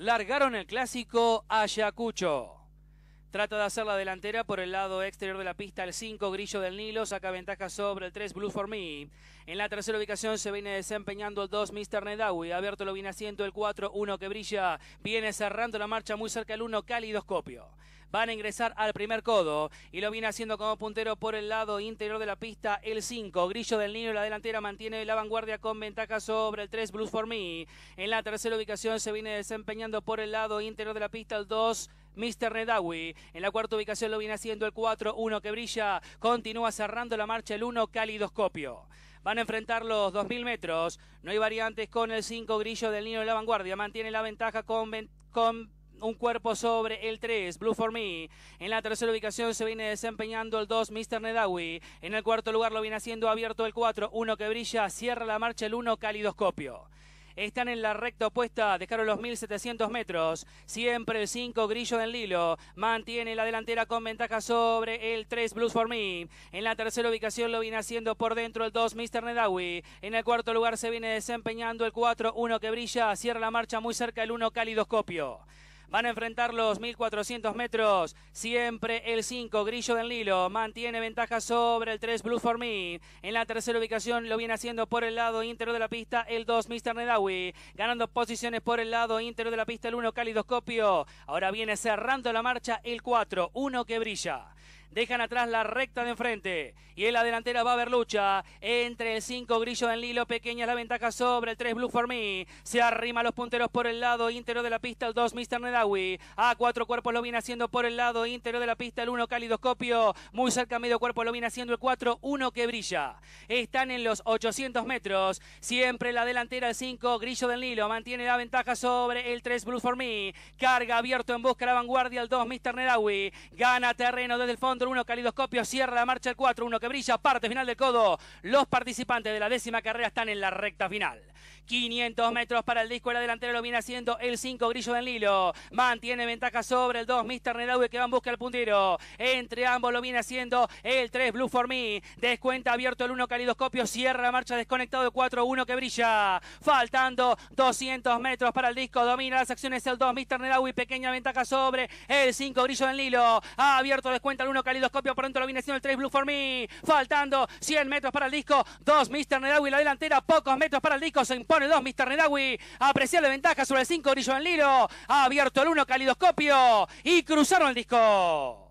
largaron el clásico Ayacucho. Trata de hacer la delantera por el lado exterior de la pista. El 5, Grillo del Nilo, saca ventaja sobre el 3, Blue for Me. En la tercera ubicación se viene desempeñando el 2, Mr. Nedawi. Abierto lo viene haciendo el 4, 1 que brilla. Viene cerrando la marcha muy cerca el 1, Calidoscopio van a ingresar al primer codo y lo viene haciendo como puntero por el lado interior de la pista el 5. Grillo del Niño en la delantera mantiene la vanguardia con ventaja sobre el 3 Blues for Me. En la tercera ubicación se viene desempeñando por el lado interior de la pista el 2. Mr. Redawi. En la cuarta ubicación lo viene haciendo el 4-1 que brilla. Continúa cerrando la marcha el 1 Calidoscopio. Van a enfrentar los 2.000 metros. No hay variantes con el 5 Grillo del Niño de la Vanguardia. Mantiene la ventaja con un cuerpo sobre el 3, Blue for Me. En la tercera ubicación se viene desempeñando el 2, Mr. Nedawi. En el cuarto lugar lo viene haciendo abierto el 4, uno que brilla, cierra la marcha el 1, Calidoscopio están en la recta opuesta, dejaron los 1700 metros, siempre el 5 Grillo del Hilo mantiene la delantera con ventaja sobre el 3 Blue for Me, en la tercera ubicación lo viene haciendo por dentro el 2 Mr. Nedawi, en el cuarto lugar se viene desempeñando el 4, 1 que brilla, cierra la marcha muy cerca el 1 Calidoscopio. Van a enfrentar los 1400 metros. Siempre el 5, Grillo del Lilo. Mantiene ventaja sobre el 3, Blue for Me. En la tercera ubicación lo viene haciendo por el lado interior de la pista el 2, Mr. Nedawi. Ganando posiciones por el lado interior de la pista el 1, Calidoscopio. Ahora viene cerrando la marcha el 4, uno que brilla. Dejan atrás la recta de enfrente. Y en la delantera va a haber lucha. Entre el 5 Grillo del Lilo. Pequeña la ventaja sobre el 3 Blue For Me. Se arrima los punteros por el lado intero de la pista. El 2 Mr. Nedawi. A cuatro cuerpos lo viene haciendo por el lado intero de la pista. El 1 Calidoscopio. Muy cerca medio cuerpo lo viene haciendo el 4. 1 que brilla. Están en los 800 metros. Siempre la delantera el 5 Grillo del Nilo. Mantiene la ventaja sobre el 3 Blue For Me. Carga abierto en busca de la vanguardia el 2 Mr. Nedawi. Gana terreno desde el fondo contra uno, Calidoscopio cierra la marcha el 4, 1 que brilla, parte final del codo. Los participantes de la décima carrera están en la recta final. 500 metros para el disco, el delantero lo viene haciendo el 5 Grillo del Lilo. Mantiene ventaja sobre el 2 Mr. Nedaue que va en busca del puntero. Entre ambos lo viene haciendo el 3 Blue For Me. Descuenta abierto el 1 Calidoscopio, cierra la marcha desconectado el 4, 1 que brilla. Faltando 200 metros para el disco, domina las acciones el 2 Mr. Nedaue, pequeña ventaja sobre el 5 Grillo del Lilo. Ha abierto descuenta el 1 Calidoscopio pronto lo viene haciendo el 3 Blue for Me. Faltando 100 metros para el disco. dos Mr. Nedawi la delantera. Pocos metros para el disco. Se impone 2 Mr. Nedawi. Apreciable ventaja sobre el 5 Grillo en Lilo. Ha abierto el 1 Calidoscopio. Y cruzaron el disco.